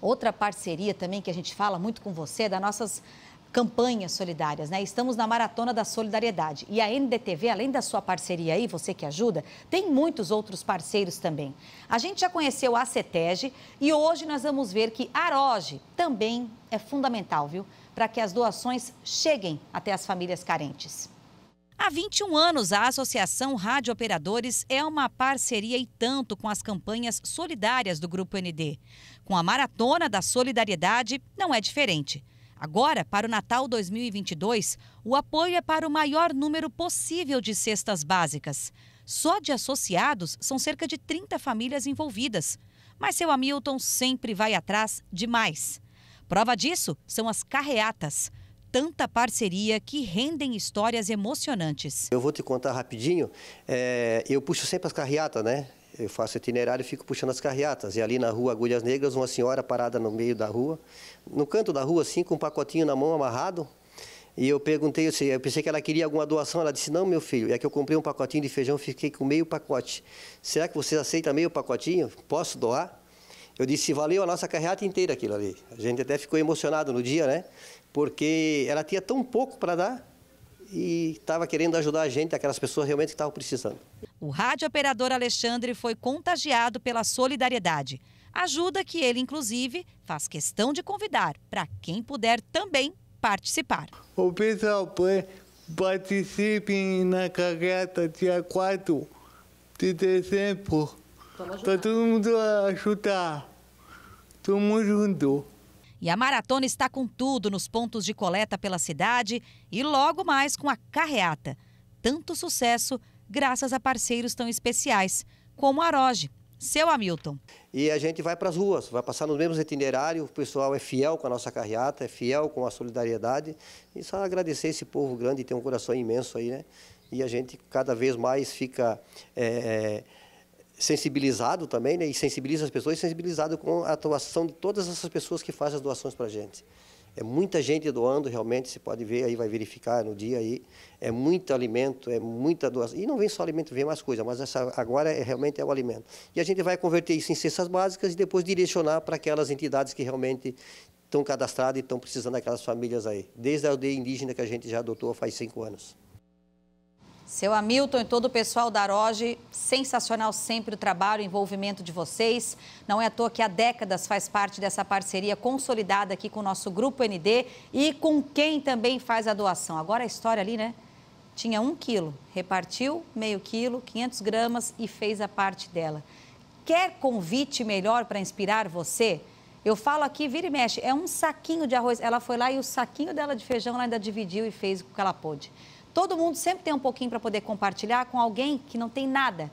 Outra parceria também que a gente fala muito com você é das nossas campanhas solidárias, né? Estamos na Maratona da Solidariedade. E a NDTV, além da sua parceria aí, você que ajuda, tem muitos outros parceiros também. A gente já conheceu a CETEG e hoje nós vamos ver que a Aroge também é fundamental, viu? Para que as doações cheguem até as famílias carentes. Há 21 anos, a Associação Rádio Operadores é uma parceria e tanto com as campanhas solidárias do Grupo ND. Com a Maratona da Solidariedade, não é diferente. Agora, para o Natal 2022, o apoio é para o maior número possível de cestas básicas. Só de associados são cerca de 30 famílias envolvidas. Mas seu Hamilton sempre vai atrás de mais. Prova disso são as carreatas tanta parceria que rendem histórias emocionantes. Eu vou te contar rapidinho. É, eu puxo sempre as carreatas, né? Eu faço itinerário e fico puxando as carreatas. E ali na rua Agulhas Negras, uma senhora parada no meio da rua, no canto da rua, assim, com um pacotinho na mão amarrado, e eu perguntei, eu pensei que ela queria alguma doação. Ela disse: Não, meu filho, é que eu comprei um pacotinho de feijão, fiquei com meio pacote. Será que você aceita meio pacotinho? Posso doar? Eu disse, valeu a nossa carreata inteira aquilo ali. A gente até ficou emocionado no dia, né? Porque ela tinha tão pouco para dar e estava querendo ajudar a gente, aquelas pessoas realmente que estavam precisando. O rádio operador Alexandre foi contagiado pela solidariedade. Ajuda que ele, inclusive, faz questão de convidar para quem puder também participar. O pessoal participe na carreta dia 4 de dezembro. Para todo mundo ajudar. Tamo junto. E a maratona está com tudo nos pontos de coleta pela cidade e logo mais com a carreata. Tanto sucesso graças a parceiros tão especiais como a Roge, seu Hamilton. E a gente vai para as ruas, vai passar no mesmo itinerário, o pessoal é fiel com a nossa carreata, é fiel com a solidariedade. E só agradecer esse povo grande, tem um coração imenso aí, né? E a gente cada vez mais fica. É, é sensibilizado também, né, e sensibiliza as pessoas, e sensibilizado com a atuação de todas essas pessoas que fazem as doações para a gente. É muita gente doando, realmente, você pode ver aí, vai verificar no dia aí. É muito alimento, é muita doação. E não vem só alimento, vem mais coisa, mas essa agora é, realmente é o alimento. E a gente vai converter isso em cestas básicas e depois direcionar para aquelas entidades que realmente estão cadastradas e estão precisando daquelas famílias aí. Desde a aldeia indígena que a gente já adotou faz cinco anos. Seu Hamilton e todo o pessoal da Aroge, sensacional sempre o trabalho, o envolvimento de vocês. Não é à toa que há décadas faz parte dessa parceria consolidada aqui com o nosso Grupo ND e com quem também faz a doação. Agora a história ali, né? Tinha um quilo, repartiu meio quilo, 500 gramas e fez a parte dela. Quer convite melhor para inspirar você? Eu falo aqui, vira e mexe, é um saquinho de arroz. Ela foi lá e o saquinho dela de feijão ela ainda dividiu e fez o que ela pôde. Todo mundo sempre tem um pouquinho para poder compartilhar com alguém que não tem nada.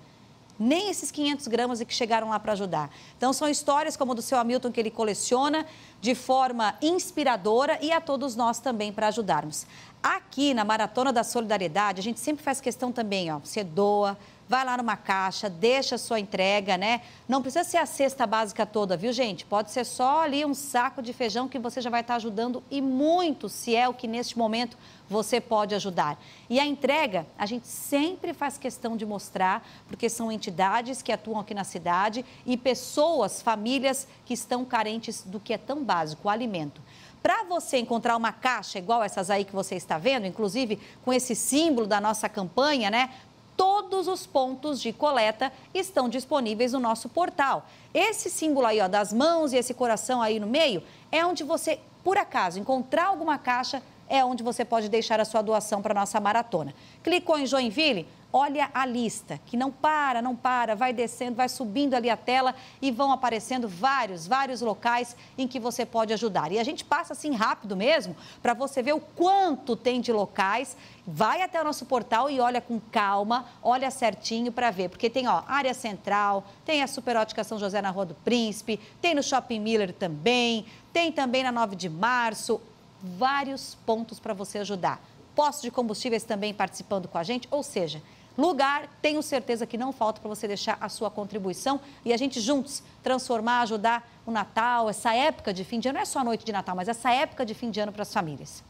Nem esses 500 gramas e que chegaram lá para ajudar. Então, são histórias como a do seu Hamilton que ele coleciona de forma inspiradora e a todos nós também para ajudarmos. Aqui na Maratona da Solidariedade, a gente sempre faz questão também, ó, você doa, vai lá numa caixa, deixa a sua entrega, né? Não precisa ser a cesta básica toda, viu, gente? Pode ser só ali um saco de feijão que você já vai estar ajudando e muito, se é o que neste momento você pode ajudar. E a entrega, a gente sempre faz questão de mostrar, porque são entidades que atuam aqui na cidade e pessoas, famílias que estão carentes do que é tão básico, o alimento. Para você encontrar uma caixa igual essas aí que você está vendo, inclusive com esse símbolo da nossa campanha, né? todos os pontos de coleta estão disponíveis no nosso portal. Esse símbolo aí ó, das mãos e esse coração aí no meio é onde você, por acaso, encontrar alguma caixa, é onde você pode deixar a sua doação para a nossa maratona. Clicou em Joinville? Olha a lista, que não para, não para, vai descendo, vai subindo ali a tela e vão aparecendo vários, vários locais em que você pode ajudar. E a gente passa assim rápido mesmo para você ver o quanto tem de locais. Vai até o nosso portal e olha com calma, olha certinho para ver, porque tem ó, área central, tem a Superótica São José na Rua do Príncipe, tem no Shopping Miller também, tem também na 9 de março, vários pontos para você ajudar postos de combustíveis também participando com a gente, ou seja, Lugar, tenho certeza que não falta para você deixar a sua contribuição e a gente juntos transformar, ajudar o Natal, essa época de fim de ano, não é só a noite de Natal, mas essa época de fim de ano para as famílias.